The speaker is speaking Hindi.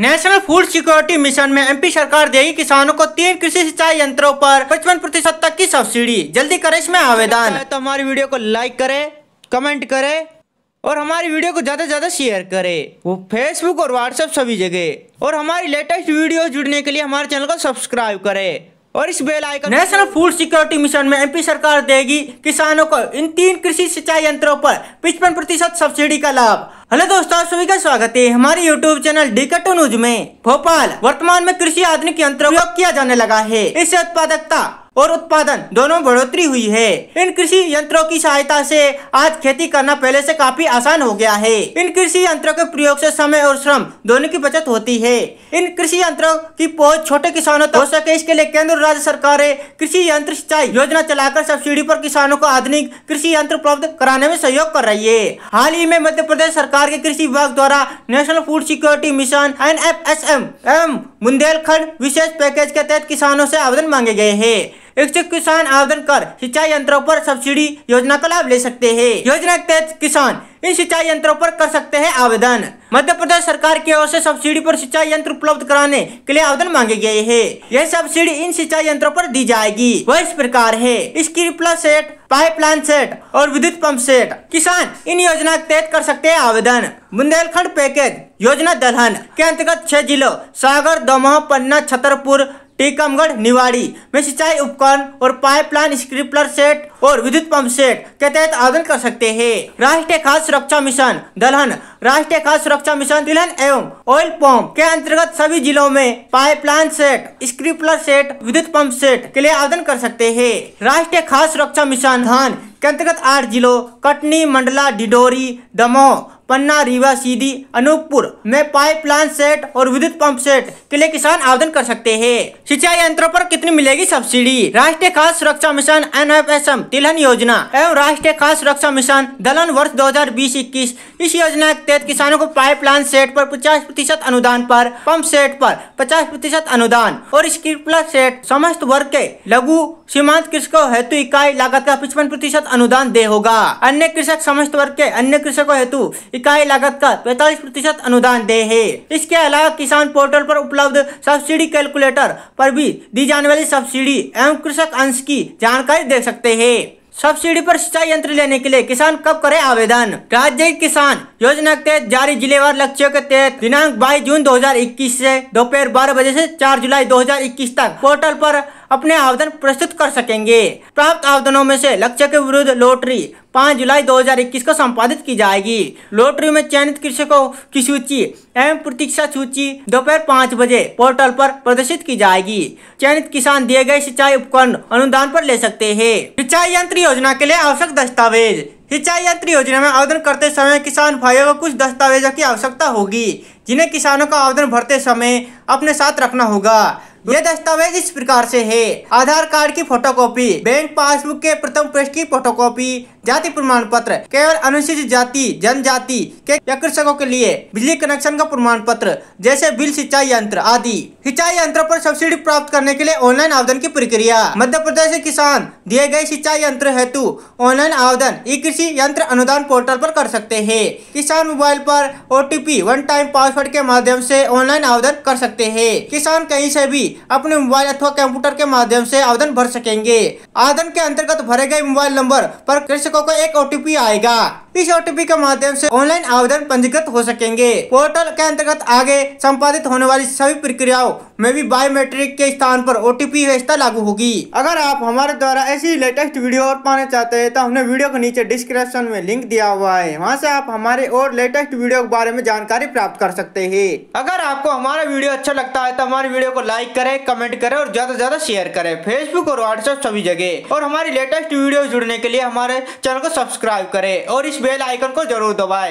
नेशनल फूड सिक्योरिटी मिशन में एमपी सरकार देगी किसानों को तीन कृषि सिंचाई यंत्रों पर पचपन प्रतिशत तक की सब्सिडी जल्दी करें इसमें आवेदन तो हमारी वीडियो को लाइक करें कमेंट करें और हमारी वीडियो को ज़्यादा से ज़्यादा शेयर करें वो फेसबुक और व्हाट्सएप सभी जगह और हमारी लेटेस्ट वीडियो जुड़ने के लिए हमारे चैनल को सब्सक्राइब करें और इस बेल आयकर नेशनल फूड सिक्योरिटी मिशन में एमपी सरकार देगी किसानों को इन तीन कृषि सिंचाई यंत्रों पर पिचपन प्रतिशत सब्सिडी का लाभ हेलो दोस्तों आप सभी का स्वागत है हमारे यूट्यूब चैनल डिकटो न्यूज में भोपाल वर्तमान में कृषि आधुनिक यंत्रों का किया जाने लगा है इससे उत्पादकता और उत्पादन दोनों बढ़ोतरी हुई है इन कृषि यंत्रों की सहायता से आज खेती करना पहले से काफी आसान हो गया है इन कृषि यंत्रों के प्रयोग से समय और श्रम दोनों की बचत होती है इन कृषि यंत्रों की पहुंच छोटे किसानों तक हो सके इसके लिए केंद्र और राज्य सरकारें कृषि यंत्र सिंचाई योजना चलाकर सब्सिडी पर किसानों को आधुनिक कृषि यंत्र उपलब्ध कराने में सहयोग कर रही है हाल ही में मध्य प्रदेश सरकार के कृषि विभाग द्वारा national food security mission N F S M Bundelkhand विशेष पैकेज के तहत किसानों से आवेदन मांगे गए हैं इच्छुक किसान आवेदन कर सिंचाई यंत्रों पर सब्सिडी योजना का लाभ ले सकते हैं योजना के तहत किसान इन सिंचाई यंत्रों पर कर सकते हैं आवेदन मध्य प्रदेश सरकार की ओर से सब्सिडी पर सिंचाई यंत्र उपलब्ध कराने के लिए आवेदन मांगे गए हैं यह सब्सिडी इन सिंचाई यंत्रों पर दी जाएगी वह इस प्रकार है इसकी स्क्रिपला सेट पाइपलाइन सेट और विद्युत पंप सेट किसान इन योजना के तहत कर सकते हैं आवेदन बुंदेलखंड पैकेज योजना दलहन के अंतर्गत छह जिलों सागर दमोह पन्ना छतरपुर टीकमगढ़ निवाड़ी में सिंचाई उपकरण और पाइपलाइन स्क्रिपलर सेट और विद्युत पंप सेट के तहत आवेदन कर सकते हैं राष्ट्रीय खाद्य सुरक्षा मिशन दलहन राष्ट्रीय खाद्य सुरक्षा मिशन तिलहन एवं ऑयल पंप के अंतर्गत सभी जिलों में पाइपलाइन सेट स्क्रिपलर सेट विद्युत पंप सेट के लिए आवेदन कर सकते हैं राष्ट्रीय खाद्य सुरक्षा मिशन धान के अंतर्गत आठ जिलों कटनी मंडला डिडोरी दमोह पन्ना रीवा सीधी अनूपपुर में पाइपलाइन सेट और विद्युत पंप सेट के लिए किसान आवेदन कर सकते हैं सिंचाई यंत्रों पर कितनी मिलेगी सब्सिडी राष्ट्रीय खाद्य सुरक्षा मिशन एन तिलहन योजना एवं राष्ट्रीय खाद्य सुरक्षा मिशन दलहन वर्ष दो हजार इस योजना के तहत किसानों को पाइपलाइन सेट आरोप पचास प्रतिशत अनुदान आरोप पंप सेट आरोप पचास प्रतिशत अनुदान और स्क्रिपला सेट समस्त वर्ग के लघु सीमांत कृषकों हेतु इकाई लागत का पचपन प्रतिशत अनुदान दे होगा अन्य कृषक समस्त वर्ग के अन्य कृषकों हेतु इकाई लागत का पैतालीस प्रतिशत अनुदान दे है इसके अलावा किसान पोर्टल पर उपलब्ध सब्सिडी कैलकुलेटर पर भी दी जाने वाली सब्सिडी एवं कृषक अंश की जानकारी दे सकते है सब्सिडी पर सिंचाई यंत्र लेने के लिए किसान कब करे आवेदन राज्य किसान योजना के तहत जारी जिलेवार लक्ष्यों के तहत दिनांक 22 जून 2021 से दोपहर 12 बजे से 4 जुलाई 2021 तक पोर्टल पर अपने आवेदन प्रस्तुत कर सकेंगे प्राप्त आवेदनों में से लक्ष्य के विरुद्ध लॉटरी पाँच जुलाई 2021 को संपादित की जाएगी लोटरी में चयनित कृषकों की सूची एवं प्रतीक्षा सूची दोपहर पाँच बजे पोर्टल पर प्रदर्शित की जाएगी चयनित किसान दिए गए सिंचाई उपकरण अनुदान पर ले सकते हैं सिंचाई यंत्र योजना के लिए आवश्यक दस्तावेज सिंचाई यंत्र योजना में आवेदन करते समय किसान भाइयों को कुछ दस्तावेजों की आवश्यकता होगी जिन्हें किसानों का आवेदन भरते समय अपने साथ रखना होगा ये दस्तावेज इस प्रकार से है आधार कार्ड की फोटोकॉपी बैंक पासबुक के प्रथम पृष्ठ की फोटोकॉपी जाति प्रमाण पत्र केवल अनुसूचित जाति जनजाति के कृषकों के लिए बिजली कनेक्शन का प्रमाण पत्र जैसे बिल सिंचाई यंत्र आदि सिंचाई यंत्र पर सब्सिडी प्राप्त करने के लिए ऑनलाइन आवेदन की प्रक्रिया मध्य प्रदेश के किसान दिए गए सिंचाई यंत्र हेतु ऑनलाइन आवेदन ई कृषि यंत्र अनुदान पोर्टल पर कर सकते हैं किसान मोबाइल पर ओटीपी वन टाइम पासवर्ड के माध्यम से ऑनलाइन आवेदन कर सकते हैं किसान कहीं से भी अपने मोबाइल अथवा कंप्यूटर के माध्यम से आवेदन भर सकेंगे आवेदन के अंतर्गत भरे गए मोबाइल नंबर पर कृषकों को एक ओटीपी आएगा इस ओटीपी के माध्यम से ऑनलाइन आवेदन पंजीकृत हो सकेंगे पोर्टल के अंतर्गत आगे संपादित होने वाली सभी प्रक्रियाओं में भी बायोमेट्रिक के स्थान पर ओटीपी व्यवस्था लागू होगी अगर आप हमारे द्वारा ऐसी लेटेस्ट वीडियो और पाना चाहते हैं तो हमने वीडियो के नीचे डिस्क्रिप्शन में लिंक दिया हुआ है वहाँ से आप हमारे और लेटेस्ट वीडियो के बारे में जानकारी प्राप्त कर सकते हैं अगर आपको हमारा वीडियो अच्छा लगता है तो हमारे वीडियो को लाइक करे कमेंट करे और ज्यादा से ज्यादा शेयर करे फेसबुक और व्हाट्सएप सभी जगह और हमारी लेटेस्ट वीडियो जुड़ने के लिए हमारे चैनल को सब्सक्राइब करे और इस बेल आइकन को जरूर दबाएं